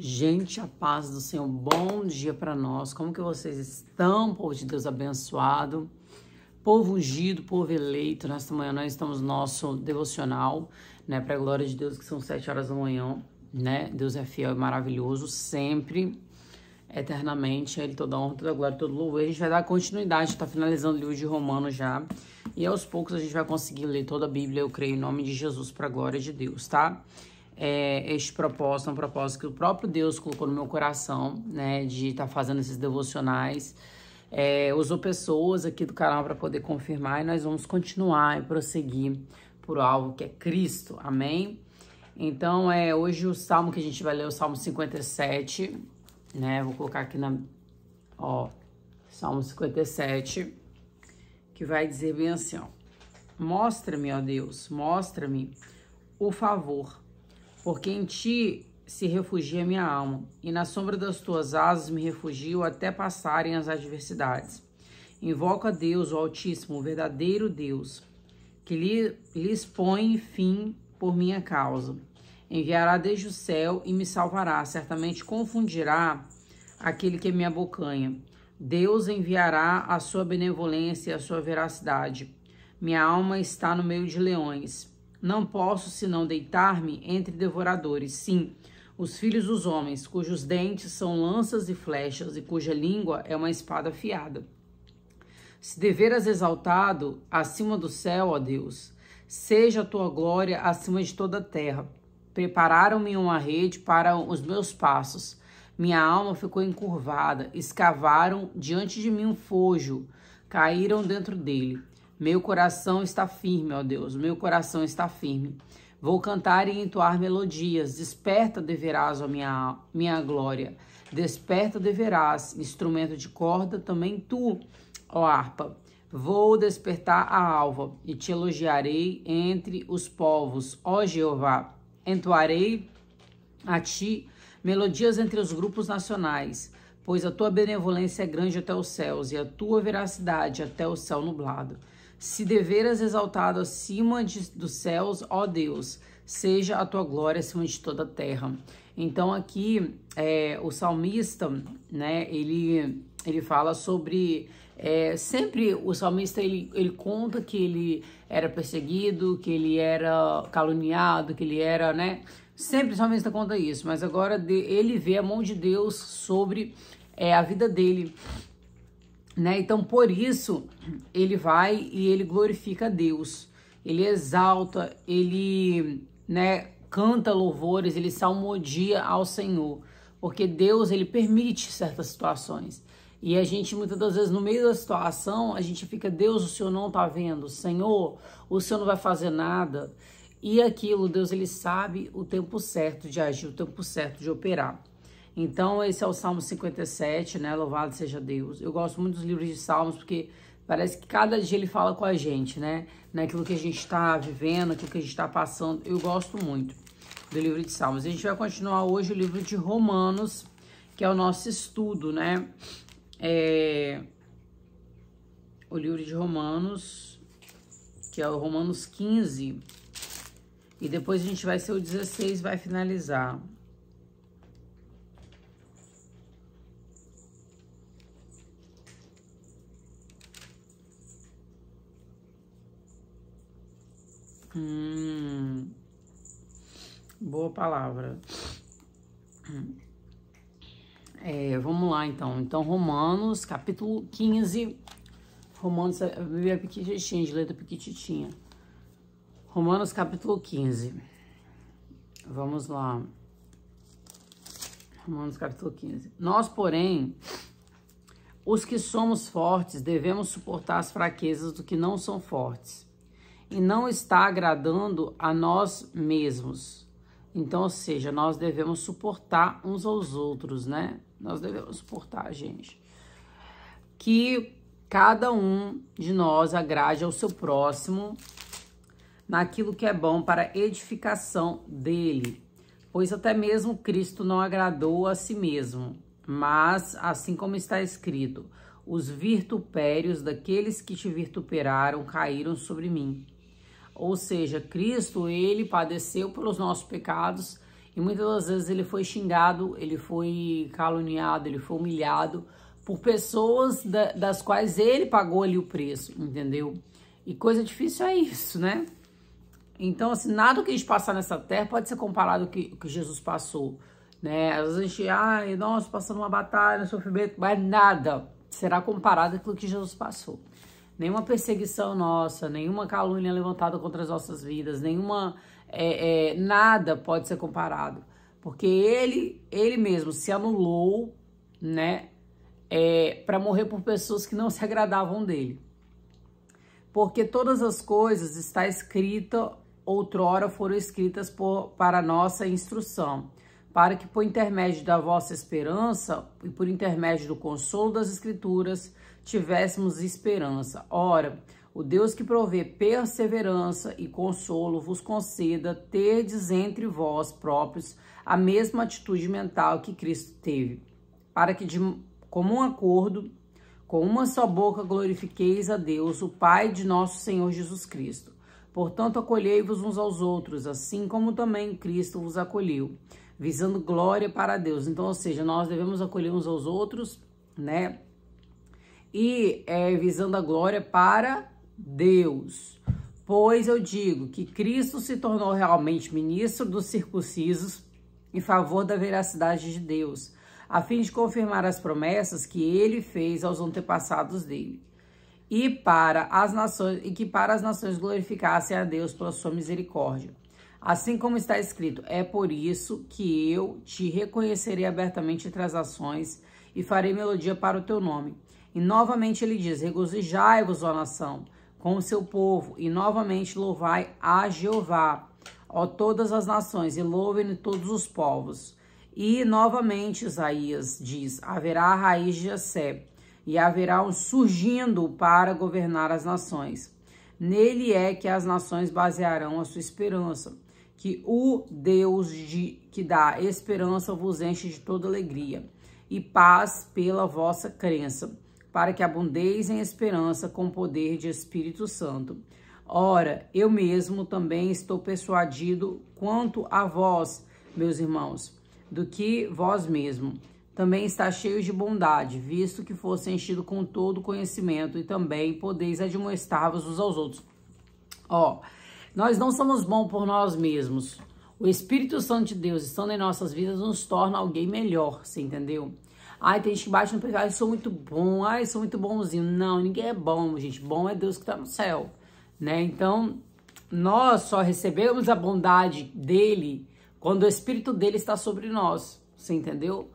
Gente, a paz do Senhor, bom dia para nós. Como que vocês estão, povo de Deus abençoado, povo ungido, povo eleito. Nesta manhã nós estamos no nosso devocional, né, para a glória de Deus, que são sete horas da manhã, né? Deus é fiel e maravilhoso sempre, eternamente, Ele toda honra, toda glória, todo louvor. A gente vai dar continuidade, tá finalizando o livro de Romano já, e aos poucos a gente vai conseguir ler toda a Bíblia, eu creio, em nome de Jesus, para a glória de Deus, tá? Tá? é, este propósito, é um propósito que o próprio Deus colocou no meu coração, né, de estar tá fazendo esses devocionais. É, usou pessoas aqui do canal para poder confirmar e nós vamos continuar e prosseguir por algo que é Cristo, amém? Então, é hoje o salmo que a gente vai ler é o Salmo 57, né? Vou colocar aqui na. Ó, Salmo 57, que vai dizer bem assim, ó. Mostra-me, ó Deus, mostra-me o favor porque em ti se refugia minha alma, e na sombra das tuas asas me refugio até passarem as adversidades. Invoco a Deus, o Altíssimo, o verdadeiro Deus, que lhe, lhes põe fim por minha causa. Enviará desde o céu e me salvará, certamente confundirá aquele que me abocanha. Deus enviará a sua benevolência e a sua veracidade. Minha alma está no meio de leões não posso senão deitar-me entre devoradores, sim, os filhos dos homens, cujos dentes são lanças e flechas e cuja língua é uma espada afiada. Se deveras exaltado acima do céu, ó Deus, seja a tua glória acima de toda a terra. Prepararam-me uma rede para os meus passos. Minha alma ficou encurvada, escavaram diante de mim um fojo, caíram dentro dele. Meu coração está firme, ó Deus, meu coração está firme. Vou cantar e entoar melodias. Desperta, deverás, ó minha, minha glória. Desperta, deverás, instrumento de corda, também tu, ó harpa. Vou despertar a alva e te elogiarei entre os povos, ó Jeová. Entoarei a ti melodias entre os grupos nacionais, pois a tua benevolência é grande até os céus e a tua veracidade até o céu nublado se deveras exaltado acima de, dos céus, ó Deus, seja a tua glória acima de toda a terra. Então aqui é, o salmista, né, ele, ele fala sobre é, sempre o salmista ele, ele conta que ele era perseguido, que ele era caluniado, que ele era, né? Sempre o salmista conta isso, mas agora ele vê a mão de Deus sobre é, a vida dele. Né? Então, por isso, ele vai e ele glorifica a Deus, ele exalta, ele né, canta louvores, ele salmodia ao Senhor, porque Deus ele permite certas situações. E a gente muitas das vezes no meio da situação, a gente fica, Deus, o Senhor não tá vendo, Senhor, o Senhor não vai fazer nada. E aquilo, Deus ele sabe o tempo certo de agir, o tempo certo de operar. Então, esse é o Salmo 57, né? Louvado seja Deus. Eu gosto muito dos livros de Salmos porque parece que cada dia ele fala com a gente, né? Naquilo que a gente está vivendo, aquilo que a gente está passando. Eu gosto muito do livro de Salmos. A gente vai continuar hoje o livro de Romanos, que é o nosso estudo, né? É... O livro de Romanos, que é o Romanos 15. E depois a gente vai ser o 16, vai finalizar. Hum, boa palavra. É, vamos lá então. Então, Romanos, capítulo 15. Romanos, a Bíblia é de letra pequititinha. Romanos, capítulo 15. Vamos lá. Romanos, capítulo 15. Nós, porém, os que somos fortes, devemos suportar as fraquezas do que não são fortes e não está agradando a nós mesmos. Então, ou seja, nós devemos suportar uns aos outros, né? Nós devemos suportar, gente. Que cada um de nós agrade ao seu próximo naquilo que é bom para edificação dele, pois até mesmo Cristo não agradou a si mesmo, mas assim como está escrito, os virtupérios daqueles que te virtuperaram caíram sobre mim. Ou seja, Cristo, ele padeceu pelos nossos pecados e muitas das vezes ele foi xingado, ele foi caluniado, ele foi humilhado por pessoas da, das quais ele pagou ali o preço, entendeu? E coisa difícil é isso, né? Então, assim, nada que a gente passar nessa terra pode ser comparado ao que, que Jesus passou, né? Às vezes a gente, ai, nossa, passando uma batalha, sofrimento, mas nada será comparado com o que Jesus passou nenhuma perseguição nossa, nenhuma calúnia levantada contra as nossas vidas, nenhuma é, é, nada pode ser comparado, porque ele ele mesmo se anulou, né, é, para morrer por pessoas que não se agradavam dele, porque todas as coisas está escrita outrora foram escritas por, para nossa instrução, para que por intermédio da vossa esperança e por intermédio do consolo das escrituras tivéssemos esperança. Ora, o Deus que provê perseverança e consolo vos conceda terdes entre vós próprios a mesma atitude mental que Cristo teve, para que de comum acordo, com uma só boca glorifiqueis a Deus, o Pai de nosso Senhor Jesus Cristo. Portanto, acolhei-vos uns aos outros, assim como também Cristo vos acolheu, visando glória para Deus. Então, ou seja, nós devemos acolher uns aos outros, né? e é, visando a glória para Deus. Pois eu digo que Cristo se tornou realmente ministro dos circuncisos em favor da veracidade de Deus, a fim de confirmar as promessas que ele fez aos antepassados dele, e para as nações e que para as nações glorificassem a Deus pela sua misericórdia. Assim como está escrito, é por isso que eu te reconhecerei abertamente entre as ações e farei melodia para o teu nome. E novamente ele diz: Regozijai-vos, ó nação, com o seu povo, e novamente louvai a Jeová, ó todas as nações, e louvem todos os povos. E novamente Isaías diz: Haverá a raiz de Jessé, e haverá um surgindo para governar as nações. Nele é que as nações basearão a sua esperança, que o Deus de, que dá esperança vos enche de toda alegria e paz pela vossa crença para que abundeis em esperança com o poder de Espírito Santo. Ora, eu mesmo também estou persuadido quanto a vós, meus irmãos, do que vós mesmo. Também está cheio de bondade, visto que fosse enchido com todo conhecimento e também podeis admoestar-vos uns aos outros. Ó, nós não somos bons por nós mesmos. O Espírito Santo de Deus estando em nossas vidas nos torna alguém melhor, você entendeu? Ai, tem gente que bate no pecado. ai, sou muito bom, ai, sou muito bonzinho. Não, ninguém é bom, gente. Bom é Deus que tá no céu, né? Então, nós só recebemos a bondade dele quando o espírito dele está sobre nós, você entendeu?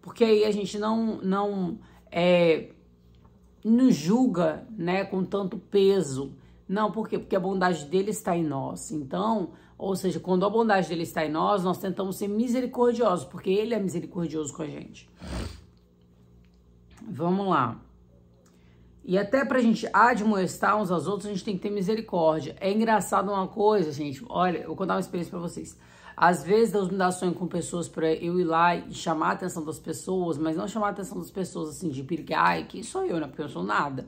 Porque aí a gente não não é, nos julga, né, com tanto peso. Não, por quê? Porque a bondade dele está em nós. Então, ou seja, quando a bondade dele está em nós, nós tentamos ser misericordiosos, porque ele é misericordioso com a gente. Vamos lá. E até pra gente admoestar uns aos outros, a gente tem que ter misericórdia. É engraçado uma coisa, gente. Olha, eu vou contar uma experiência pra vocês. Às vezes Deus me dá sonho com pessoas pra eu ir lá e chamar a atenção das pessoas, mas não chamar a atenção das pessoas assim, de brigar, e que sou eu, né? Porque eu não sou nada.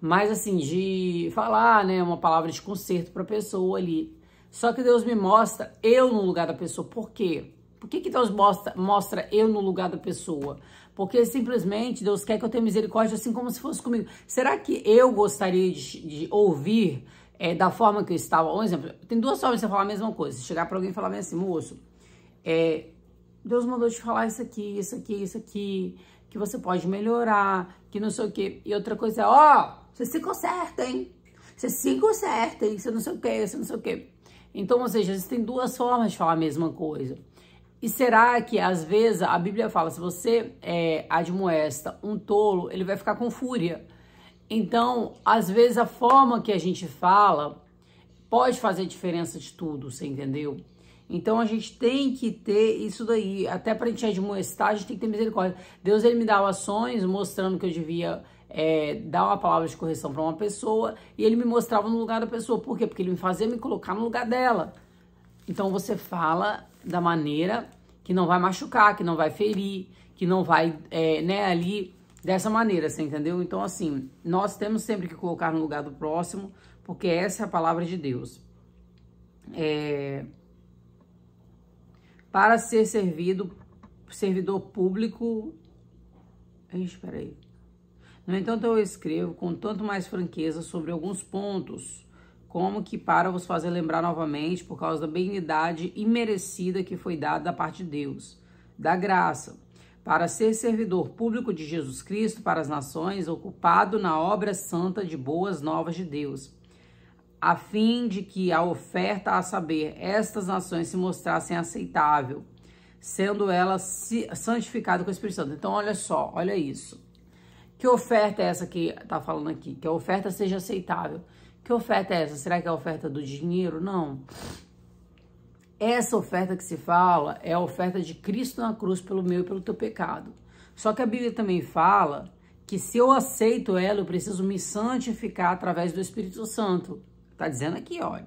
Mas assim, de falar, né? Uma palavra de conserto pra pessoa ali. Só que Deus me mostra eu no lugar da pessoa. Por quê? Por que, que Deus mostra, mostra eu no lugar da pessoa? Porque simplesmente Deus quer que eu tenha misericórdia assim como se fosse comigo. Será que eu gostaria de, de ouvir é, da forma que eu estava? Um exemplo, tem duas formas de você falar a mesma coisa. chegar para alguém e falar assim, moço, é, Deus mandou te falar isso aqui, isso aqui, isso aqui, que você pode melhorar, que não sei o quê. E outra coisa é, ó, oh, você se conserta, hein? Você se conserta, hein? Você não sei o quê, você não sei o quê. Então, ou seja, existem duas formas de falar a mesma coisa. E será que às vezes a Bíblia fala, se você é, admoesta um tolo, ele vai ficar com fúria. Então, às vezes a forma que a gente fala pode fazer diferença de tudo, você entendeu? Então a gente tem que ter isso daí, até pra gente admoestar, a gente tem que ter misericórdia. Deus ele me dava ações mostrando que eu devia é, dar uma palavra de correção para uma pessoa e ele me mostrava no lugar da pessoa. Por quê? Porque ele me fazia me colocar no lugar dela. Então você fala da maneira que não vai machucar, que não vai ferir, que não vai, é, né, ali dessa maneira, você assim, entendeu? Então, assim, nós temos sempre que colocar no lugar do próximo, porque essa é a palavra de Deus. É... Para ser servido, servidor público. Espera aí. No entanto, eu escrevo com tanto mais franqueza sobre alguns pontos como que para vos fazer lembrar novamente por causa da benignidade imerecida que foi dada da parte de Deus, da graça, para ser servidor público de Jesus Cristo para as nações, ocupado na obra santa de boas novas de Deus, a fim de que a oferta a saber estas nações se mostrassem aceitável, sendo ela santificada com o Espírito Santo. Então, olha só, olha isso. Que oferta é essa que está falando aqui? Que a oferta seja aceitável. Que oferta é essa? Será que é a oferta do dinheiro? Não. Essa oferta que se fala é a oferta de Cristo na cruz pelo meu e pelo teu pecado. Só que a Bíblia também fala que se eu aceito ela, eu preciso me santificar através do Espírito Santo. Tá dizendo aqui, olha.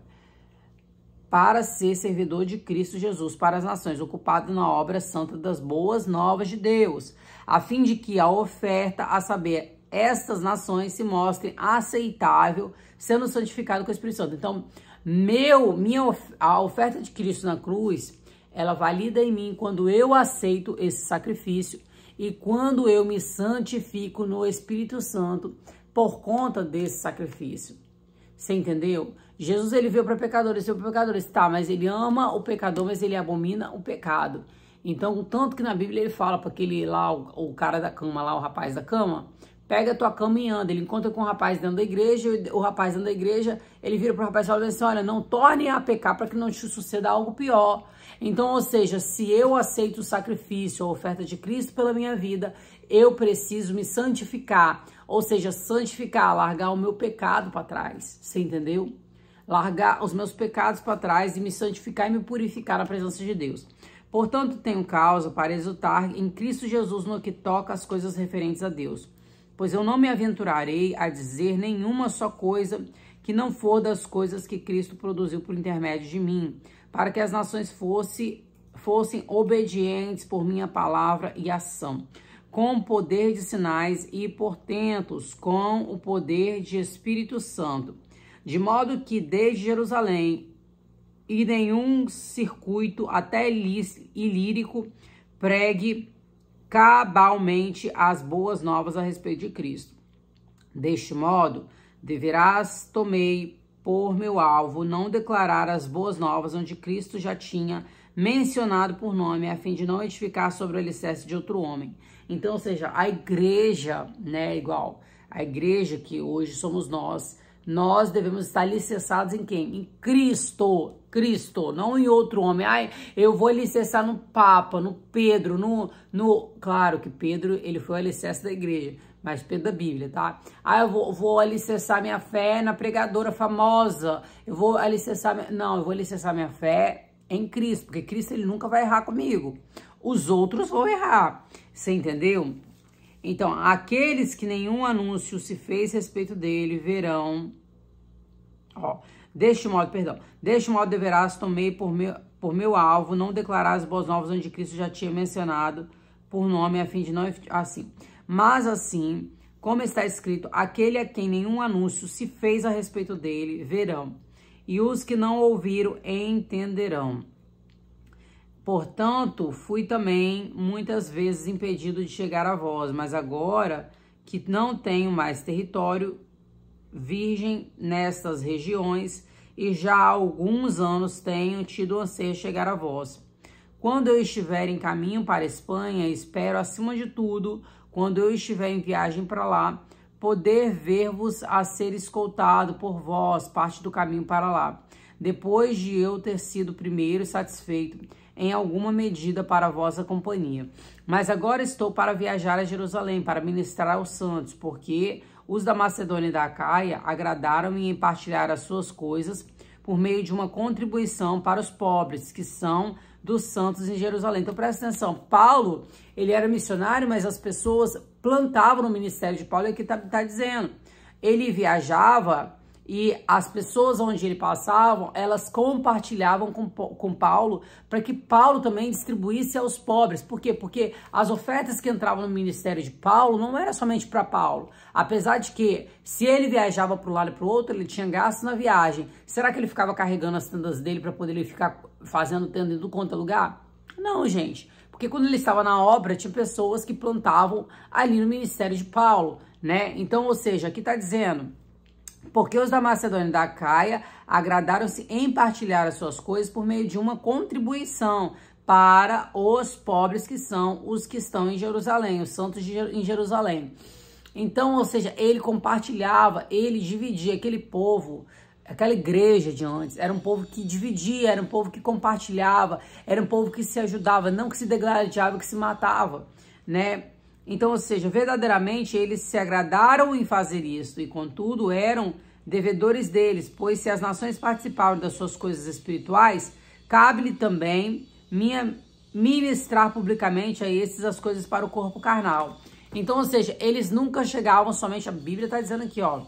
Para ser servidor de Cristo Jesus para as nações, ocupado na obra santa das boas novas de Deus, a fim de que a oferta, a saber, estas nações se mostrem aceitável, sendo santificado com o Espírito Santo. Então, meu, minha a oferta de Cristo na cruz, ela valida em mim quando eu aceito esse sacrifício e quando eu me santifico no Espírito Santo por conta desse sacrifício. Você entendeu? Jesus ele veio para pecadores, seu pecadores, tá, mas ele ama o pecador, mas ele abomina o pecado. Então, tanto que na Bíblia ele fala para aquele lá, o, o cara da cama lá, o rapaz da cama, pega a tua cama e anda. Ele encontra com o um rapaz dentro da igreja, o rapaz dentro da igreja, ele vira pro rapaz e fala assim, olha, não torne a pecar para que não te suceda algo pior. Então, ou seja, se eu aceito o sacrifício, a oferta de Cristo pela minha vida, eu preciso me santificar, ou seja, santificar, largar o meu pecado para trás, você entendeu? Largar os meus pecados para trás e me santificar e me purificar na presença de Deus. Portanto, tenho causa para exultar em Cristo Jesus no que toca às coisas referentes a Deus pois eu não me aventurarei a dizer nenhuma só coisa que não for das coisas que Cristo produziu por intermédio de mim, para que as nações fosse, fossem obedientes por minha palavra e ação, com o poder de sinais e portentos, com o poder de Espírito Santo, de modo que desde Jerusalém e nenhum circuito, até ilírico, pregue cabalmente as boas novas a respeito de Cristo. Deste modo, deverás, tomei por meu alvo, não declarar as boas novas onde Cristo já tinha mencionado por nome, a fim de não edificar sobre o alicerce de outro homem. Então, ou seja, a igreja, né, igual a igreja que hoje somos nós, nós devemos estar alicerçados em quem? Em Cristo, Cristo, não em outro homem. Ai, eu vou alicerçar no Papa, no Pedro, no, no... Claro que Pedro, ele foi o alicerce da igreja, mas Pedro da Bíblia, tá? Ah, eu vou, vou alicerçar minha fé na pregadora famosa, eu vou alicerçar... Não, eu vou alicerçar minha fé em Cristo, porque Cristo, ele nunca vai errar comigo. Os outros vão errar, você entendeu? Então, aqueles que nenhum anúncio se fez a respeito dele verão. Ó, deste modo, perdão. Deste modo deverás tomei por meu, por meu alvo não declarar as boas novas onde Cristo já tinha mencionado por nome a fim de não assim. Mas assim, como está escrito, aquele a quem nenhum anúncio se fez a respeito dele verão, e os que não ouviram entenderão. Portanto, fui também muitas vezes impedido de chegar a vós, mas agora que não tenho mais território virgem nestas regiões e já há alguns anos tenho tido anseio de chegar a vós. Quando eu estiver em caminho para a Espanha, espero acima de tudo, quando eu estiver em viagem para lá, poder ver-vos a ser escoltado por vós parte do caminho para lá, depois de eu ter sido primeiro satisfeito em alguma medida para vossa companhia. Mas agora estou para viajar a Jerusalém, para ministrar aos santos, porque os da Macedônia e da Caia agradaram-me em partilhar as suas coisas por meio de uma contribuição para os pobres, que são dos santos em Jerusalém. Então presta atenção, Paulo, ele era missionário, mas as pessoas plantavam no ministério de Paulo, é o que está tá dizendo. Ele viajava e as pessoas onde ele passava, elas compartilhavam com, com Paulo para que Paulo também distribuísse aos pobres. Por quê? Porque as ofertas que entravam no ministério de Paulo não era somente para Paulo. Apesar de que, se ele viajava para um lado e para o outro, ele tinha gastos na viagem. Será que ele ficava carregando as tendas dele para poder ele ficar fazendo tenda do conta é lugar? Não, gente. Porque quando ele estava na obra, tinha pessoas que plantavam ali no ministério de Paulo, né? Então, ou seja, aqui está dizendo porque os da Macedônia e da Caia agradaram-se em partilhar as suas coisas por meio de uma contribuição para os pobres que são os que estão em Jerusalém, os santos em Jerusalém. Então, ou seja, ele compartilhava, ele dividia aquele povo, aquela igreja de antes. Era um povo que dividia, era um povo que compartilhava, era um povo que se ajudava, não que se degladiava, que se matava, né? Então, ou seja, verdadeiramente eles se agradaram em fazer isto, e contudo eram devedores deles, pois se as nações participaram das suas coisas espirituais, cabe-lhe também minha, ministrar publicamente a esses as coisas para o corpo carnal. Então, ou seja, eles nunca chegavam somente, a Bíblia está dizendo aqui, ó,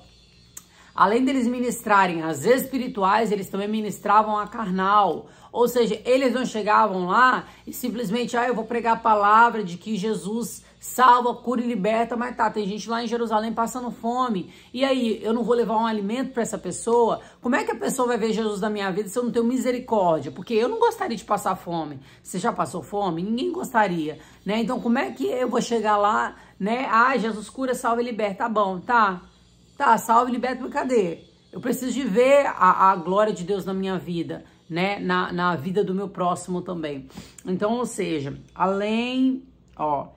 Além deles ministrarem as espirituais, eles também ministravam a carnal. Ou seja, eles não chegavam lá e simplesmente, ah, eu vou pregar a palavra de que Jesus salva, cura e liberta, mas tá, tem gente lá em Jerusalém passando fome. E aí, eu não vou levar um alimento para essa pessoa? Como é que a pessoa vai ver Jesus na minha vida se eu não tenho misericórdia? Porque eu não gostaria de passar fome. Você já passou fome? Ninguém gostaria, né? Então, como é que eu vou chegar lá, né? Ah, Jesus cura, salva e liberta. Tá bom, tá. Tá, salva e liberta, mas cadê? Eu preciso de ver a, a glória de Deus na minha vida. Né, na, na vida do meu próximo também. Então, ou seja, além, ó,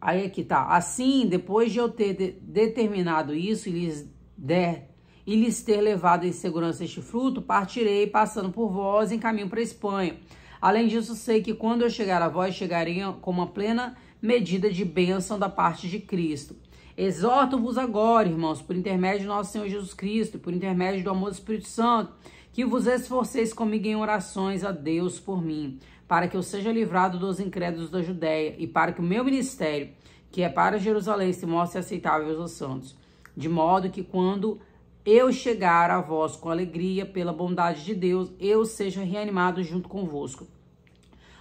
Aí é que tá. Assim, depois de eu ter de determinado isso e lhes, der, e lhes ter levado em segurança este fruto, partirei passando por vós em caminho para a Espanha. Além disso, sei que quando eu chegar a vós, chegarei com uma plena medida de bênção da parte de Cristo. Exorto-vos agora, irmãos, por intermédio do nosso Senhor Jesus Cristo, por intermédio do amor do Espírito Santo, que vos esforceis comigo em orações a Deus por mim para que eu seja livrado dos incrédulos da Judéia e para que o meu ministério, que é para Jerusalém, se mostre aceitável aos santos, de modo que quando eu chegar a vós com alegria pela bondade de Deus, eu seja reanimado junto convosco.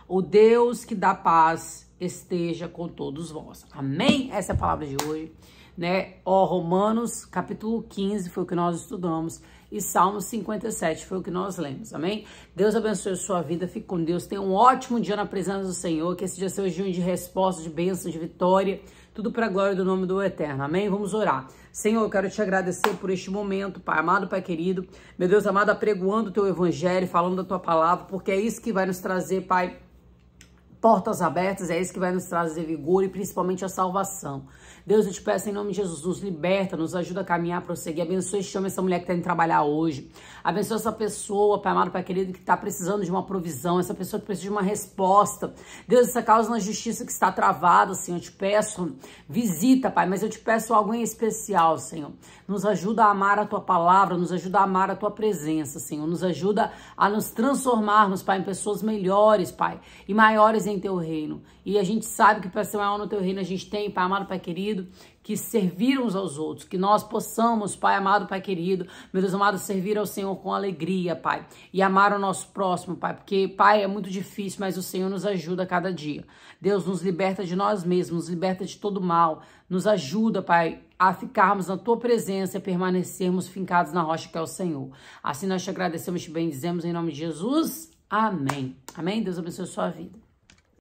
O Deus que dá paz esteja com todos vós. Amém? Essa é a palavra de hoje, né? Ó, Romanos, capítulo 15, foi o que nós estudamos e Salmo 57, foi o que nós lemos, amém? Deus abençoe a sua vida, fique com Deus, tenha um ótimo dia na presença do Senhor, que esse dia seja um dia de resposta, de bênção, de vitória, tudo para a glória do nome do Eterno, amém? Vamos orar. Senhor, eu quero te agradecer por este momento, Pai amado, Pai querido, meu Deus amado, apregoando o teu evangelho, falando da tua palavra, porque é isso que vai nos trazer, Pai, portas abertas, é isso que vai nos trazer vigor e principalmente a salvação. Deus, eu te peço em nome de Jesus, nos liberta, nos ajuda a caminhar, prosseguir. Abençoa este homem, essa mulher que está indo trabalhar hoje. Abençoa essa pessoa, Pai amado, Pai querido, que está precisando de uma provisão, essa pessoa que precisa de uma resposta. Deus, essa causa na justiça que está travada, Senhor, eu te peço, visita, Pai, mas eu te peço algo em especial, Senhor. Nos ajuda a amar a Tua palavra, nos ajuda a amar a Tua presença, Senhor. Nos ajuda a nos transformarmos, Pai, em pessoas melhores, Pai, e maiores em teu reino. E a gente sabe que para ser maior no teu reino a gente tem, Pai amado, Pai querido, que servir uns aos outros, que nós possamos, Pai amado, Pai querido, meu Deus amado, servir ao Senhor com alegria, Pai, e amar o nosso próximo, Pai, porque, Pai, é muito difícil, mas o Senhor nos ajuda a cada dia. Deus nos liberta de nós mesmos, nos liberta de todo mal, nos ajuda, Pai, a ficarmos na tua presença e permanecermos fincados na rocha que é o Senhor. Assim nós te agradecemos, te bendizemos em nome de Jesus. Amém. Amém? Deus abençoe a sua vida.